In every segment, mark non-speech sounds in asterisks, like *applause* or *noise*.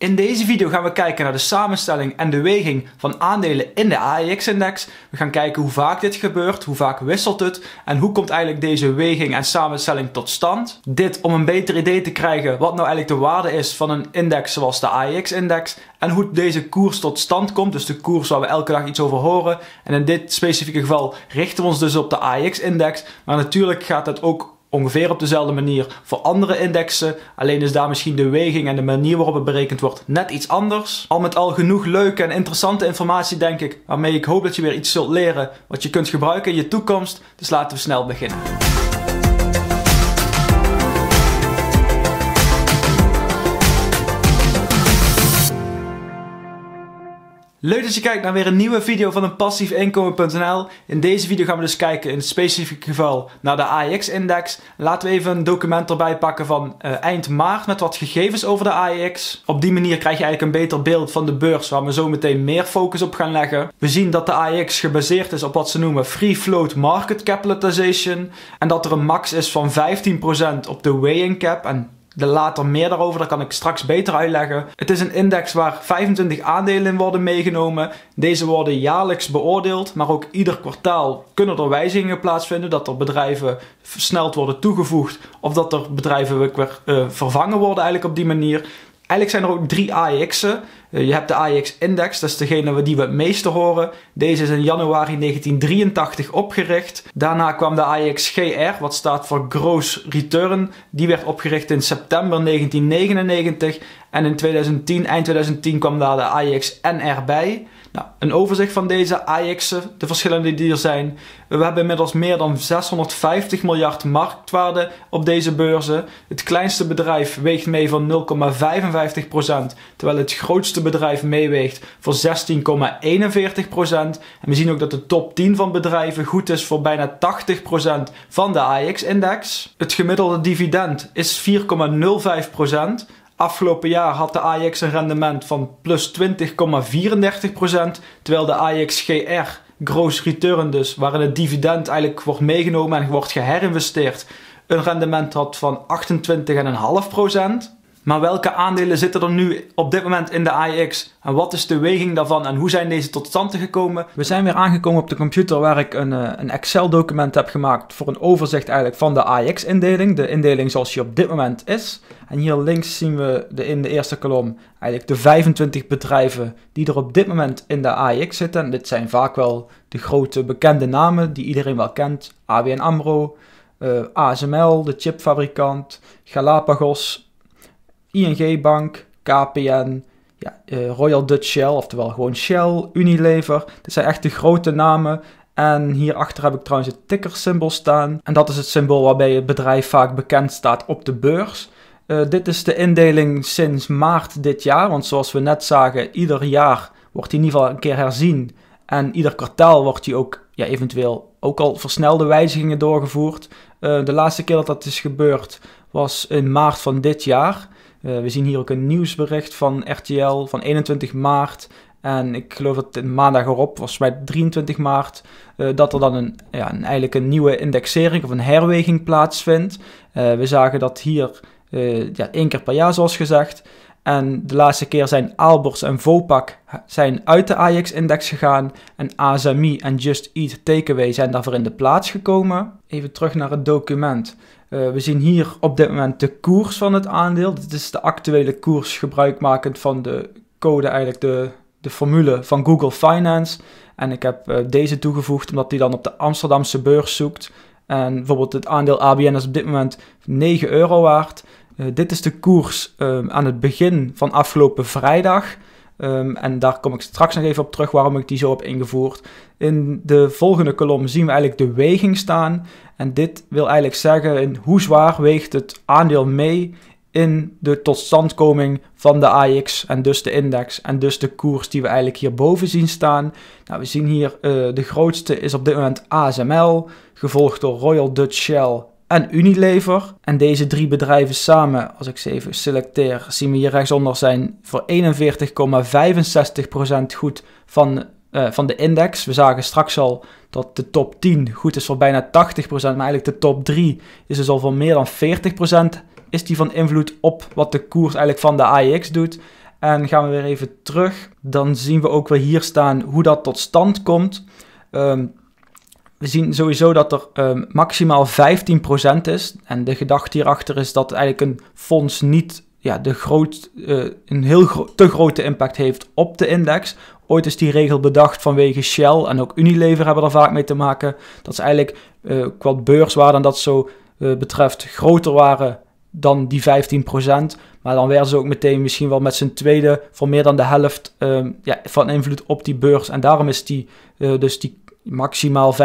In deze video gaan we kijken naar de samenstelling en de weging van aandelen in de AEX-index. We gaan kijken hoe vaak dit gebeurt, hoe vaak wisselt het en hoe komt eigenlijk deze weging en samenstelling tot stand. Dit om een beter idee te krijgen wat nou eigenlijk de waarde is van een index zoals de AEX-index en hoe deze koers tot stand komt, dus de koers waar we elke dag iets over horen. En in dit specifieke geval richten we ons dus op de AEX-index, maar natuurlijk gaat dat ook ongeveer op dezelfde manier voor andere indexen. Alleen is daar misschien de weging en de manier waarop het berekend wordt net iets anders. Al met al genoeg leuke en interessante informatie denk ik, waarmee ik hoop dat je weer iets zult leren wat je kunt gebruiken in je toekomst. Dus laten we snel beginnen. Leuk dat je kijkt naar weer een nieuwe video van een passiefinkomen.nl. In deze video gaan we dus kijken in het specifieke geval naar de AEX-index. Laten we even een document erbij pakken van eh, eind maart met wat gegevens over de AEX. Op die manier krijg je eigenlijk een beter beeld van de beurs waar we zo meteen meer focus op gaan leggen. We zien dat de AEX gebaseerd is op wat ze noemen Free Float Market Capitalization. En dat er een max is van 15% op de weighing cap en de later meer daarover, dat kan ik straks beter uitleggen. Het is een index waar 25 aandelen in worden meegenomen. Deze worden jaarlijks beoordeeld, maar ook ieder kwartaal kunnen er wijzigingen plaatsvinden. Dat er bedrijven versneld worden toegevoegd of dat er bedrijven weer eh, vervangen worden eigenlijk op die manier. Eigenlijk zijn er ook drie axen. Eh, je hebt de AEX-index, dat is degene die we het meeste horen. Deze is in januari 1983 opgericht. Daarna kwam de AEX-GR, wat staat voor Gross Return. Die werd opgericht in september 1999. En in 2010, eind 2010, kwam daar de AEX-NR bij. Nou, een overzicht van deze AX'en, de verschillende die er zijn. We hebben inmiddels meer dan 650 miljard marktwaarde op deze beurzen. Het kleinste bedrijf weegt mee van 0,55%, terwijl het grootste bedrijf meeweegt voor 16,41%. En we zien ook dat de top 10 van bedrijven goed is voor bijna 80% van de AX-index. Het gemiddelde dividend is 4,05%. Afgelopen jaar had de Ajax een rendement van plus 20,34%, terwijl de Ajax GR, gross return dus, waarin het dividend eigenlijk wordt meegenomen en wordt geherinvesteerd, een rendement had van 28,5%. Maar welke aandelen zitten er nu op dit moment in de AEX? En wat is de weging daarvan en hoe zijn deze tot stand gekomen? We zijn weer aangekomen op de computer waar ik een, eh, een Excel-document heb gemaakt voor een overzicht eigenlijk van de AEX-indeling. De indeling zoals die op dit moment is. En hier links zien we de, in de eerste kolom eigenlijk de 25 bedrijven die er op dit moment in de AIX zitten. dit zijn vaak wel de grote bekende namen die iedereen wel kent. ABN AMRO, eh, ASML, de chipfabrikant, Galapagos, ING Bank, KPN, ja, eh, Royal Dutch Shell, oftewel gewoon Shell, Unilever. Dit zijn echt de grote namen. En hierachter heb ik trouwens het tickersymbool staan. En dat is het symbool waarbij het bedrijf vaak bekend staat op de beurs. Eh, dit is de indeling sinds maart dit jaar. Want zoals we net zagen, ieder jaar wordt die in ieder geval een keer herzien. En ieder kwartaal wordt die ook ja, eventueel ook al versnelde wijzigingen doorgevoerd. Eh, de laatste keer dat dat is gebeurd was in maart van dit jaar. Eh, we zien hier ook een nieuwsbericht van RTL van 21 maart. En ik geloof dat het maandag erop, was mij 23 maart, eh, dat er dan een, ja, een, eigenlijk een nieuwe indexering of een herweging plaatsvindt. Eh, we zagen dat hier ja, één keer per jaar, zoals gezegd. En de laatste keer zijn Aalbors en Vopak zijn uit de Ajax-index gegaan. En Azami en Just Eat Takeaway zijn daarvoor in de plaats gekomen. Even terug naar het document. Eh, we zien hier op dit moment de koers van het aandeel. Dit is de actuele koers gebruikmakend van de code, eigenlijk de, de formule van Google Finance. En ik heb eh, deze toegevoegd omdat die dan op de Amsterdamse beurs zoekt. En bijvoorbeeld het aandeel ABN is op dit moment 9 euro waard. Eh, dit is de koers ehm, aan het begin van afgelopen vrijdag. Ehm, en daar kom ik straks nog even op terug waarom ik die zo heb ingevoerd. In de volgende kolom zien we eigenlijk de weging staan. En dit wil eigenlijk zeggen hoe zwaar weegt het aandeel mee in de totstandkoming van de AX en dus de index en dus de koers die we eigenlijk hierboven zien staan. Nou, we zien hier eh, de grootste is op dit moment ASML, gevolgd door Royal Dutch Shell en Unilever. En deze drie bedrijven samen, als ik ze even selecteer, zien we hier rechtsonder zijn voor 41,65% goed van, eh, van de index. We zagen straks al dat de top 10 goed is voor bijna 80%, maar eigenlijk de top 3 is dus al voor meer dan 40%. Is die van invloed op wat de koers eigenlijk van de AEX doet? En gaan we weer even terug. Dan zien we ook weer hier staan hoe dat tot stand komt. Ehm, we zien sowieso dat er ehm, maximaal 15% is. En de gedachte hierachter is dat eigenlijk een fonds niet ja, de groot, eh, een heel te grote impact heeft op de index. Ooit is die regel bedacht vanwege Shell en ook Unilever hebben er vaak mee te maken. Dat ze eigenlijk uh, qua beurswaarde dat zo eh, betreft groter waren dan die 15%. Maar dan werden ze ook meteen misschien wel met z'n tweede voor meer dan de helft ehm, ja, van invloed op die beurs. En daarom is die, dus die maximaal 15%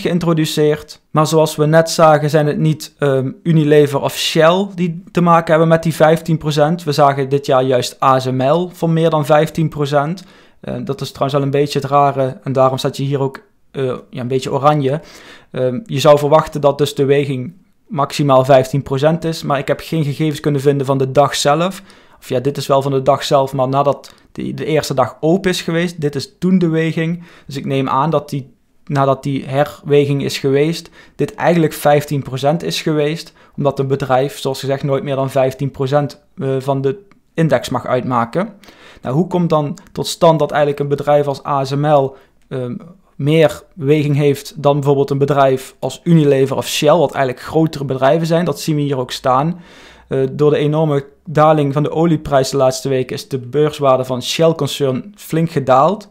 geïntroduceerd. Maar zoals we net zagen, zijn het niet ehm, Unilever of Shell die te maken hebben met die 15%. We zagen dit jaar juist ASML voor meer dan 15%. Uh, eh, dat is trouwens wel een beetje het rare en daarom staat je hier ook eh, ja, een beetje oranje. Ehm, je zou verwachten dat dus de weging maximaal 15% is. Maar ik heb geen gegevens kunnen vinden van de dag zelf. Of ja, dit is wel van de dag zelf, maar nadat die de eerste dag open is geweest, dit is toen de weging. Dus ik neem aan dat die, nadat die herweging is geweest, dit eigenlijk 15% is geweest. Omdat een bedrijf, zoals gezegd, nooit meer dan 15% eh, van de index mag uitmaken. Nou, hoe komt dan tot stand dat eigenlijk een bedrijf als ASML ehm, meer beweging heeft dan bijvoorbeeld een bedrijf als Unilever of Shell, wat eigenlijk grotere bedrijven zijn. Dat zien we hier ook staan. Eh, door de enorme daling van de olieprijs de laatste weken is de beurswaarde van Shell-concern flink gedaald.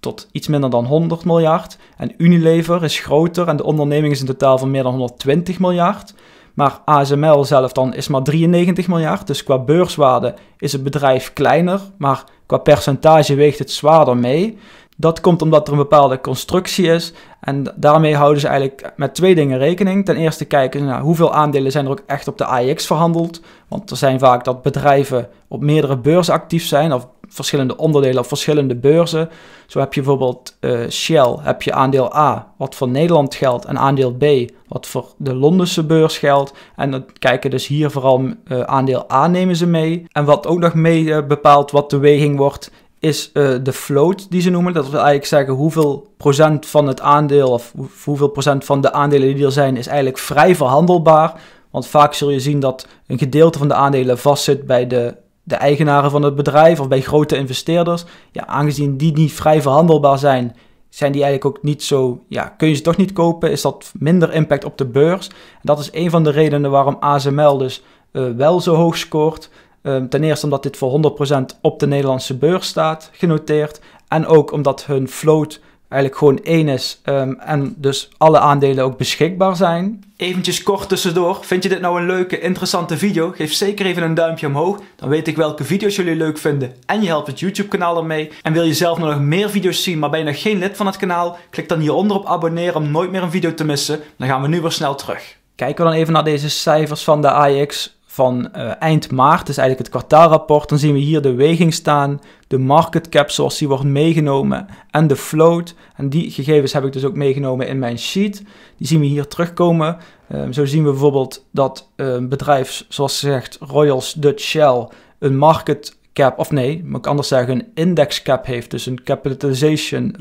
Tot iets minder dan 100 miljard. En Unilever is groter en de onderneming is in totaal van meer dan 120 miljard. Maar ASML zelf dan is maar 93 miljard. Dus qua beurswaarde is het bedrijf kleiner. Maar qua percentage weegt het zwaarder mee. Dat komt omdat er een bepaalde constructie is. En daarmee houden ze eigenlijk met twee dingen rekening. Ten eerste kijken ze naar hoeveel aandelen zijn er ook echt op de AIX verhandeld. Want er zijn vaak dat bedrijven op meerdere beurzen actief zijn. Of verschillende onderdelen op verschillende beurzen. Zo heb je bijvoorbeeld eh, Shell, heb je aandeel A, wat voor Nederland geldt. En aandeel B, wat voor de Londense beurs geldt. En dan kijken dus hier vooral uh, aandeel A nemen ze mee. En wat ook nog mee eh, bepaalt wat de weging wordt is eh, de float die ze noemen. Dat wil eigenlijk zeggen hoeveel procent van het aandeel of hoeveel procent van de aandelen die er zijn is eigenlijk vrij verhandelbaar. Want vaak zul je zien dat een gedeelte van de aandelen vastzit bij de, de eigenaren van het bedrijf of bij grote investeerders. Ja, aangezien die niet vrij verhandelbaar zijn, zijn die eigenlijk ook niet zo, ja, kun je ze toch niet kopen? Is dat minder impact op de beurs? En dat is een van de redenen waarom ASML dus eh, wel zo hoog scoort. Ehm, ten eerste omdat dit voor 100% op de Nederlandse beurs staat, genoteerd. En ook omdat hun float eigenlijk gewoon één is ehm, en dus alle aandelen ook beschikbaar zijn. Eventjes kort tussendoor, vind je dit nou een leuke, interessante video? Geef zeker even een duimpje omhoog, dan weet ik welke video's jullie leuk vinden en je helpt het YouTube kanaal ermee. En wil je zelf nog meer video's zien, maar ben je nog geen lid van het kanaal? Klik dan hieronder op abonneren om nooit meer een video te missen. Dan gaan we nu weer snel terug. Kijken we dan even naar deze cijfers van de AX van eh, eind maart, dus eigenlijk het kwartaalrapport, dan zien we hier de weging staan, de market cap zoals die wordt meegenomen en de float. En die gegevens heb ik dus ook meegenomen in mijn sheet. Die zien we hier terugkomen. Ehm, zo zien we bijvoorbeeld dat een ehm, bedrijf, zoals gezegd, Royals Dutch Shell, een market cap, of nee, moet ik anders zeggen, een index cap heeft. Dus een capitalization,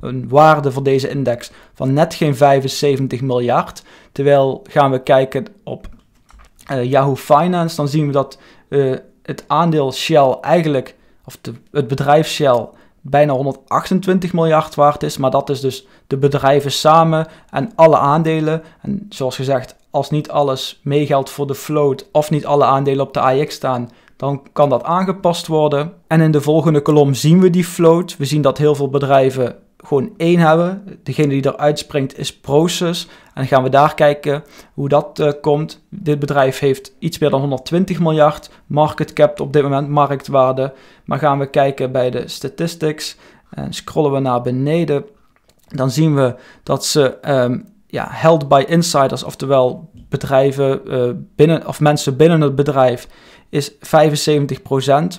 een waarde voor deze index van net geen 75 miljard. Terwijl gaan we kijken op eh, Yahoo Finance, dan zien we dat eh, het aandeel Shell eigenlijk, of de, het bedrijf Shell, bijna 128 miljard waard is. Maar dat is dus de bedrijven samen en alle aandelen. En zoals gezegd, als niet alles meegeldt voor de float of niet alle aandelen op de AX staan, dan kan dat aangepast worden. En in de volgende kolom zien we die float. We zien dat heel veel bedrijven gewoon één hebben. Degene die eruit springt is Process. En dan gaan we daar kijken hoe dat eh, komt. Dit bedrijf heeft iets meer dan 120 miljard market cap op dit moment, marktwaarde. Maar gaan we kijken bij de statistics en scrollen we naar beneden. Dan zien we dat ze ehm, ja, held by insiders, oftewel bedrijven eh, binnen, of mensen binnen het bedrijf, is 75%.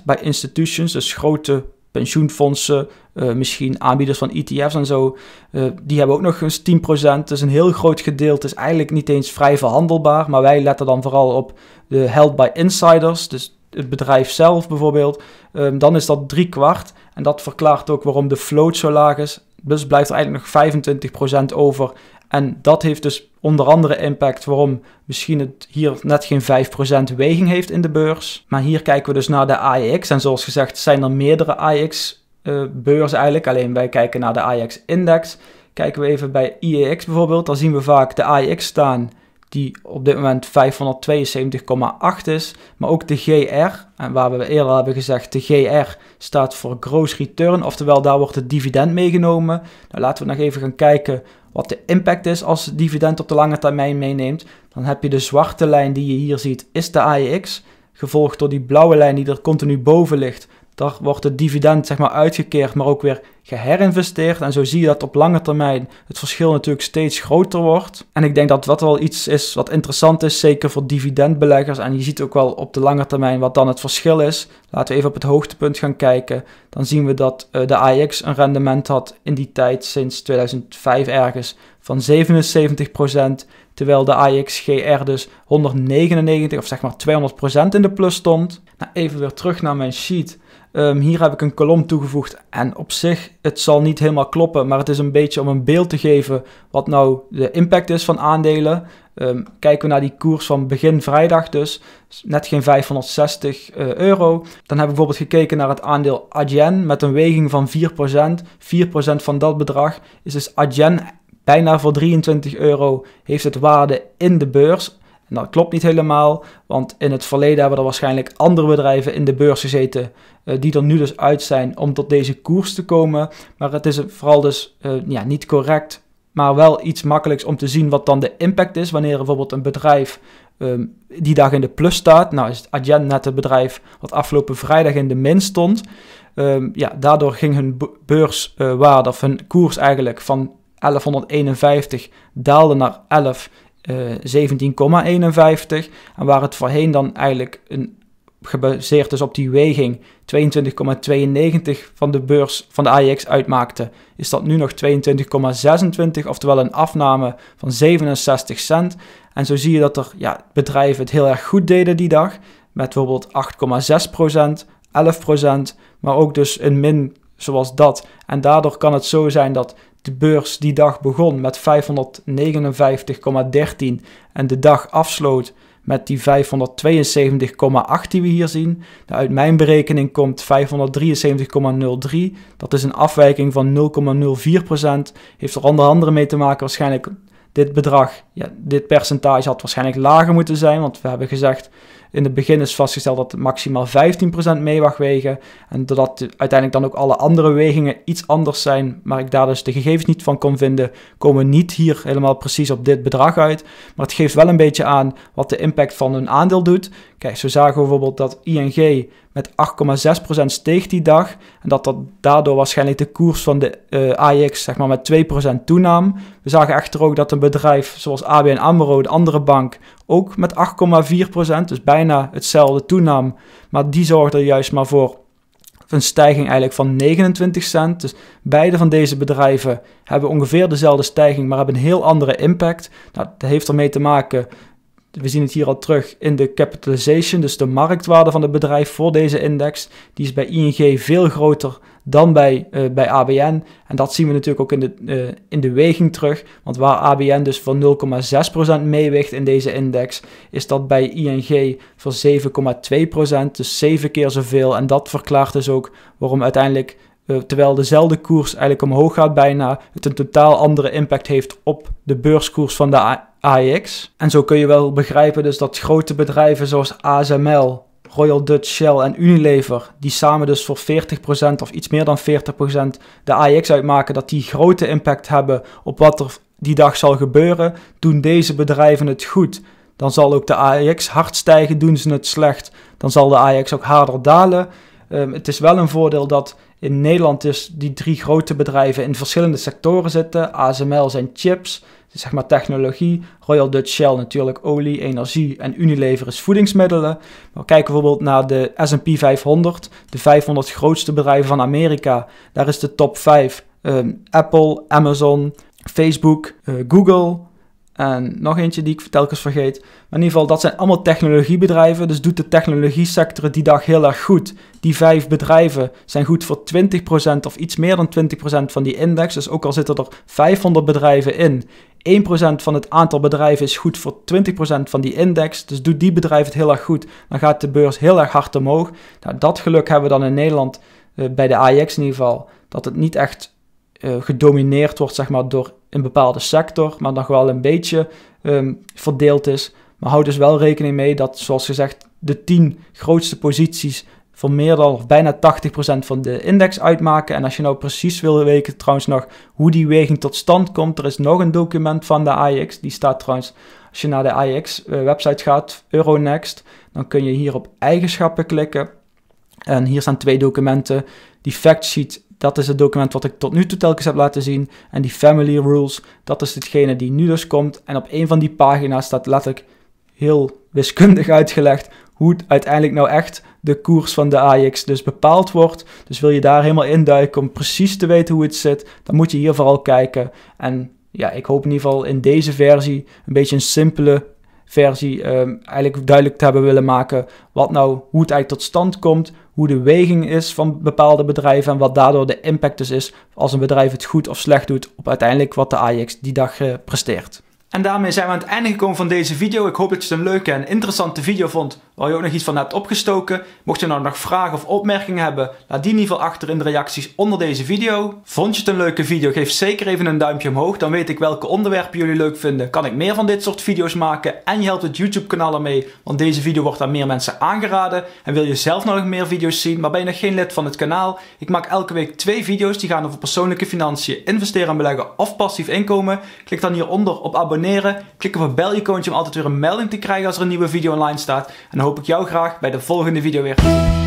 Bij institutions, dus grote pensioenfondsen, eh, misschien aanbieders van ETF's en zo, eh, die hebben ook nog eens 10%. Dus een heel groot gedeelte is eigenlijk niet eens vrij verhandelbaar. Maar wij letten dan vooral op de held by insiders, dus het bedrijf zelf bijvoorbeeld. Ehm, dan is dat drie kwart. En dat verklaart ook waarom de float zo laag is. Dus blijft er eigenlijk nog 25% over en dat heeft dus onder andere impact waarom misschien het hier net geen 5% weging heeft in de beurs. Maar hier kijken we dus naar de AEX. En zoals gezegd zijn er meerdere AEX-beurzen eh, eigenlijk. Alleen wij kijken naar de AEX-index. Kijken we even bij IEX bijvoorbeeld. dan zien we vaak de AEX staan die op dit moment 572,8 is. Maar ook de GR, en waar we eerder hebben gezegd, de GR staat voor gross return, oftewel daar wordt het dividend meegenomen. Nou, laten we nog even gaan kijken wat de impact is als het dividend op de lange termijn meeneemt. Dan heb je de zwarte lijn die je hier ziet, is de AEX. Gevolgd door die blauwe lijn die er continu boven ligt. Daar wordt het dividend zeg maar uitgekeerd, maar ook weer geherinvesteerd. En zo zie je dat op lange termijn het verschil natuurlijk steeds groter wordt. En ik denk dat dat wel iets is wat interessant is, zeker voor dividendbeleggers. En je ziet ook wel op de lange termijn wat dan het verschil is. Laten we even op het hoogtepunt gaan kijken. Dan zien we dat eh, de AX een rendement had in die tijd sinds 2005 ergens van 77%, terwijl de AXGR GR dus 199 of zeg maar 200% in de plus stond. Nou, even weer terug naar mijn sheet. Ehm, hier heb ik een kolom toegevoegd en op zich, het zal niet helemaal kloppen, maar het is een beetje om een beeld te geven wat nou de impact is van aandelen. Ehm, kijken we naar die koers van begin vrijdag dus, net geen 560 eh, euro. Dan hebben we bijvoorbeeld gekeken naar het aandeel Adyen met een weging van 4%. 4% van dat bedrag is dus Adyen bijna voor 23 euro heeft het waarde in de beurs en nou, dat klopt niet helemaal, want in het verleden hebben er waarschijnlijk andere bedrijven in de beurs gezeten eh, die er nu dus uit zijn om tot deze koers te komen. Maar het is vooral dus eh, ja, niet correct, maar wel iets makkelijks om te zien wat dan de impact is wanneer bijvoorbeeld een bedrijf ehm, die dag in de plus staat. Nou is het Adyen net het bedrijf wat afgelopen vrijdag in de min stond. Ehm, ja, daardoor ging hun beurswaarde of hun koers eigenlijk van 1151 daalde naar 11 17,51. Eh, en waar het voorheen dan eigenlijk een, gebaseerd is op die weging 22,92 van de beurs van de AEX uitmaakte, is dat nu nog 22,26, oftewel een afname van 67 cent. En zo zie je dat er ja, bedrijven het heel erg goed deden die dag, met bijvoorbeeld 8,6%, 11%, maar ook dus een min zoals dat. En daardoor kan het zo zijn dat de beurs die dag begon met 559,13 en de dag afsloot met die 572,8 die we hier zien. Nou, uit mijn berekening komt 573,03. Dat is een afwijking van 0,04%. Heeft er onder andere mee te maken waarschijnlijk dit bedrag. Ja, dit percentage had waarschijnlijk lager moeten zijn, want we hebben gezegd in het begin is vastgesteld dat maximaal 15% mee mag wegen. En doordat uiteindelijk dan ook alle andere wegingen iets anders zijn, maar ik daar dus de gegevens niet van kon vinden, komen niet hier helemaal precies op dit bedrag uit. Maar het geeft wel een beetje aan wat de impact van hun aandeel doet. Kijk, zo zagen bijvoorbeeld dat ING met 8,6% steeg die dag. En dat dat daardoor waarschijnlijk de koers van de uh, zeg maar, met 2% toenam. We zagen echter ook dat een bedrijf zoals ABN AMRO, de andere bank, ook met 8,4%, dus bijna hetzelfde toenam. Maar die zorgde juist maar voor een stijging eigenlijk van 29 cent. Dus beide van deze bedrijven hebben ongeveer dezelfde stijging, maar hebben een heel andere impact. Nou, dat heeft ermee te maken we zien het hier al terug in de capitalization, dus de marktwaarde van het bedrijf voor deze index. Die is bij ING veel groter dan bij, eh, bij ABN. En dat zien we natuurlijk ook in de, eh, in de weging terug. Want waar ABN dus voor 0,6% meeweegt in deze index, is dat bij ING voor 7,2%. Dus 7 keer zoveel. En dat verklaart dus ook waarom uiteindelijk eh, terwijl dezelfde koers eigenlijk omhoog gaat bijna, het een totaal andere impact heeft op de beurskoers van de AEX. En zo kun je wel begrijpen dus dat grote bedrijven zoals ASML, Royal Dutch Shell en Unilever, die samen dus voor 40% of iets meer dan 40% de AEX uitmaken, dat die grote impact hebben op wat er die dag zal gebeuren. Doen deze bedrijven het goed, dan zal ook de AEX hard stijgen. Doen ze het slecht, dan zal de AEX ook harder dalen. Ehm, het is wel een voordeel dat in Nederland is dus die drie grote bedrijven in verschillende sectoren zitten. ASML zijn chips, zeg maar technologie. Royal Dutch Shell natuurlijk olie, energie en Unilever is voedingsmiddelen. Maar kijk bijvoorbeeld naar de S&P 500, de 500 grootste bedrijven van Amerika. Daar is de top 5 ehm, Apple, Amazon, Facebook, eh, Google, en nog eentje die ik telkens vergeet. Maar in ieder geval, dat zijn allemaal technologiebedrijven. Dus doet de technologiesector sector die dag heel erg goed. Die vijf bedrijven zijn goed voor 20% of iets meer dan 20% van die index. Dus ook al zitten er 500 bedrijven in, 1% van het aantal bedrijven is goed voor 20% van die index. Dus doet die bedrijf het heel erg goed, dan gaat de beurs heel erg hard omhoog. Nou, dat geluk hebben we dan in Nederland, eh, bij de AEX in ieder geval, dat het niet echt uh, gedomineerd wordt zeg maar, door een bepaalde sector, maar nog wel een beetje ehm, verdeeld is. Maar hou dus wel rekening mee dat, zoals gezegd, de 10 grootste posities voor meer dan of bijna 80% van de index uitmaken. En als je nou precies wil weten trouwens nog hoe die weging tot stand komt, er is nog een document van de AIX. Die staat trouwens, als je naar de AIX-website eh, gaat, Euronext, dan kun je hier op eigenschappen klikken. En hier staan twee documenten, die sheet. Dat is het document wat ik tot nu toe telkens heb laten zien. En die Family Rules, dat is hetgene die nu dus komt. En op een van die pagina's staat letterlijk heel wiskundig *laughs* uitgelegd hoe uiteindelijk nou echt de koers van de Ajax dus bepaald wordt. Dus wil je daar helemaal induiken om precies te weten hoe het zit, dan moet je hier vooral kijken. En ja, ik hoop in ieder geval in deze versie een beetje een simpele versie ehm, eigenlijk duidelijk te hebben willen maken wat nou, hoe het eigenlijk tot stand komt, hoe de weging is van bepaalde bedrijven en wat daardoor de impact dus is als een bedrijf het goed of slecht doet op uiteindelijk wat de Ajax die dag eh, presteert. En daarmee zijn we aan het einde gekomen van deze video. Ik hoop dat je het een leuke en interessante video vond waar je ook nog iets van hebt opgestoken. Mocht je nou nog vragen of opmerkingen hebben, laat die in ieder geval achter in de reacties onder deze video. Vond je het een leuke video? Geef zeker even een duimpje omhoog. Dan weet ik welke onderwerpen jullie leuk vinden. Kan ik meer van dit soort video's maken? En je helpt het YouTube kanaal ermee, want deze video wordt aan meer mensen aangeraden. En wil je zelf nou nog meer video's zien, maar ben je nog geen lid van het kanaal? Ik maak elke week twee video's die gaan over persoonlijke financiën, investeren en beleggen of passief inkomen. Klik dan hieronder op abonneren. Klik op het bel-icoontje om altijd weer een melding te krijgen als er een nieuwe video online staat. En hoop hoop ik jou graag bij de volgende video weer zien.